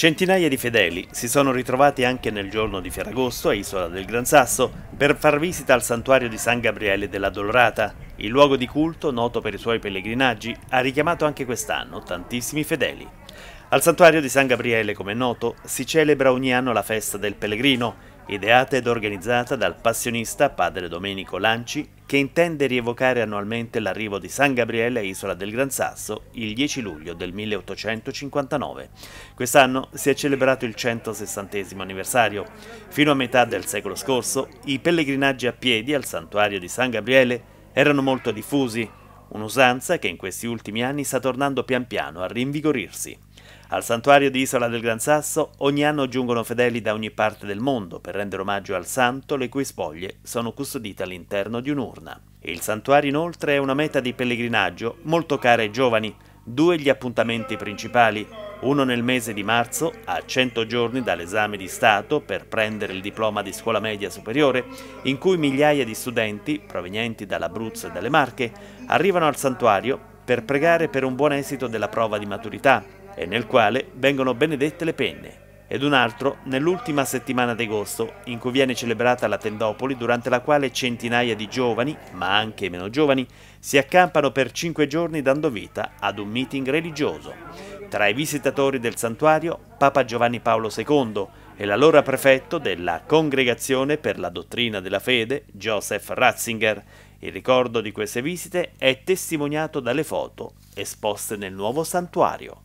Centinaia di fedeli si sono ritrovati anche nel giorno di Ferragosto a Isola del Gran Sasso per far visita al santuario di San Gabriele della Dolorata. Il luogo di culto, noto per i suoi pellegrinaggi, ha richiamato anche quest'anno tantissimi fedeli. Al santuario di San Gabriele, come è noto, si celebra ogni anno la festa del pellegrino, ideata ed organizzata dal passionista padre Domenico Lanci che intende rievocare annualmente l'arrivo di San Gabriele a Isola del Gran Sasso il 10 luglio del 1859. Quest'anno si è celebrato il 160 anniversario. Fino a metà del secolo scorso i pellegrinaggi a piedi al santuario di San Gabriele erano molto diffusi, un'usanza che in questi ultimi anni sta tornando pian piano a rinvigorirsi. Al santuario di Isola del Gran Sasso ogni anno giungono fedeli da ogni parte del mondo per rendere omaggio al santo le cui spoglie sono custodite all'interno di un'urna. Il santuario inoltre è una meta di pellegrinaggio molto cara ai giovani, due gli appuntamenti principali, uno nel mese di marzo a 100 giorni dall'esame di Stato per prendere il diploma di scuola media superiore, in cui migliaia di studenti provenienti dall'Abruzzo e dalle Marche arrivano al santuario per pregare per un buon esito della prova di maturità e nel quale vengono benedette le penne, ed un altro nell'ultima settimana d'agosto, in cui viene celebrata la Tendopoli, durante la quale centinaia di giovani, ma anche meno giovani, si accampano per cinque giorni dando vita ad un meeting religioso. Tra i visitatori del santuario, Papa Giovanni Paolo II e l'allora prefetto della Congregazione per la Dottrina della Fede, Joseph Ratzinger. Il ricordo di queste visite è testimoniato dalle foto esposte nel nuovo santuario.